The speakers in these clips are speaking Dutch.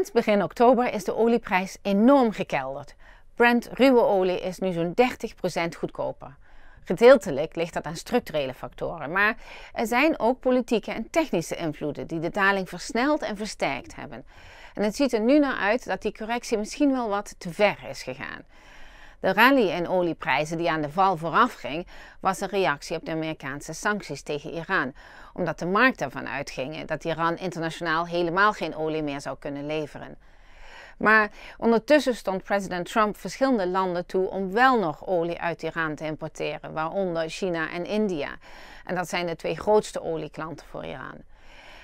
Sinds begin oktober is de olieprijs enorm gekelderd. Brent ruwe olie is nu zo'n 30% goedkoper. Gedeeltelijk ligt dat aan structurele factoren, maar er zijn ook politieke en technische invloeden die de daling versneld en versterkt hebben. En het ziet er nu naar uit dat die correctie misschien wel wat te ver is gegaan. De rally in olieprijzen die aan de val voorafging, was een reactie op de Amerikaanse sancties tegen Iran, omdat de markt ervan uitging dat Iran internationaal helemaal geen olie meer zou kunnen leveren. Maar ondertussen stond president Trump verschillende landen toe om wel nog olie uit Iran te importeren, waaronder China en India. En dat zijn de twee grootste olieklanten voor Iran.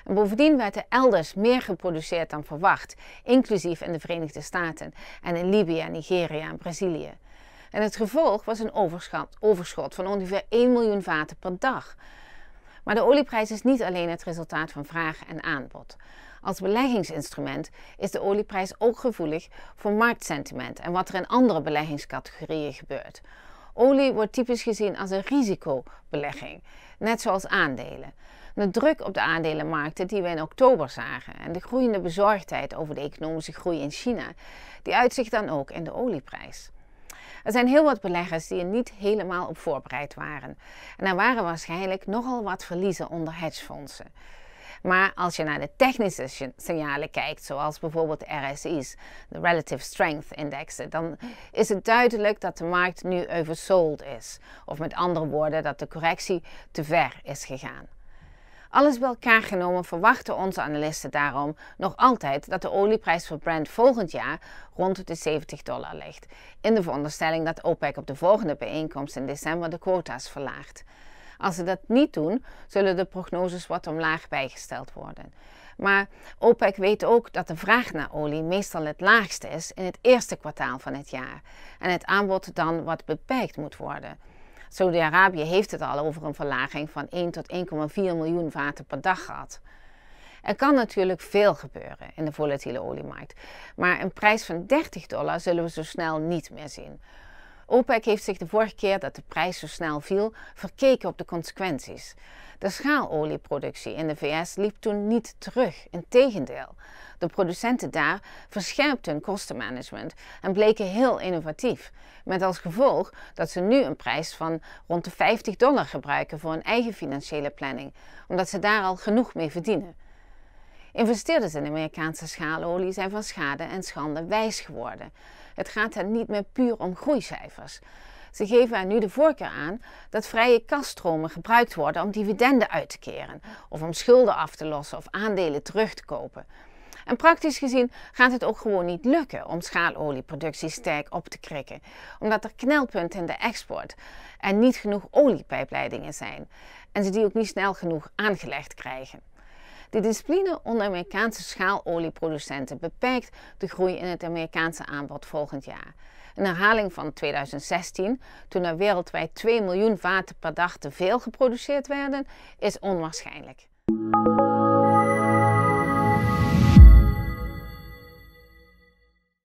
En bovendien werd er elders meer geproduceerd dan verwacht, inclusief in de Verenigde Staten en in Libië, Nigeria en Brazilië. En het gevolg was een overschot, overschot van ongeveer 1 miljoen vaten per dag. Maar de olieprijs is niet alleen het resultaat van vraag en aanbod. Als beleggingsinstrument is de olieprijs ook gevoelig voor marktsentiment en wat er in andere beleggingscategorieën gebeurt. Olie wordt typisch gezien als een risicobelegging, net zoals aandelen. De druk op de aandelenmarkten die we in oktober zagen en de groeiende bezorgdheid over de economische groei in China, die uitzicht dan ook in de olieprijs. Er zijn heel wat beleggers die er niet helemaal op voorbereid waren. En er waren waarschijnlijk nogal wat verliezen onder hedgefondsen. Maar als je naar de technische signalen kijkt, zoals bijvoorbeeld de RSI's, de Relative Strength Indexen, dan is het duidelijk dat de markt nu oversold is. Of met andere woorden, dat de correctie te ver is gegaan. Alles bij elkaar genomen verwachten onze analisten daarom nog altijd dat de olieprijs voor brand volgend jaar rond de 70 dollar ligt, in de veronderstelling dat OPEC op de volgende bijeenkomst in december de quota's verlaagt. Als ze dat niet doen, zullen de prognoses wat omlaag bijgesteld worden. Maar OPEC weet ook dat de vraag naar olie meestal het laagste is in het eerste kwartaal van het jaar en het aanbod dan wat beperkt moet worden. Saudi-Arabië heeft het al over een verlaging van 1 tot 1,4 miljoen vaten per dag gehad. Er kan natuurlijk veel gebeuren in de volatiele oliemarkt, maar een prijs van 30 dollar zullen we zo snel niet meer zien. OPEC heeft zich de vorige keer dat de prijs zo snel viel verkeken op de consequenties. De schaalolieproductie in de VS liep toen niet terug, integendeel. De producenten daar verscherpten hun kostenmanagement en bleken heel innovatief, met als gevolg dat ze nu een prijs van rond de 50 dollar gebruiken voor hun eigen financiële planning, omdat ze daar al genoeg mee verdienen. Investeerders in Amerikaanse schaalolie zijn van schade en schande wijs geworden. Het gaat er niet meer puur om groeicijfers. Ze geven er nu de voorkeur aan dat vrije kaststromen gebruikt worden om dividenden uit te keren, of om schulden af te lossen of aandelen terug te kopen. En praktisch gezien gaat het ook gewoon niet lukken om schaalolieproductie sterk op te krikken, omdat er knelpunten in de export en niet genoeg oliepijpleidingen zijn en ze die ook niet snel genoeg aangelegd krijgen. De discipline onder Amerikaanse schaalolieproducenten beperkt de groei in het Amerikaanse aanbod volgend jaar. Een herhaling van 2016, toen er wereldwijd 2 miljoen vaten per dag te veel geproduceerd werden, is onwaarschijnlijk.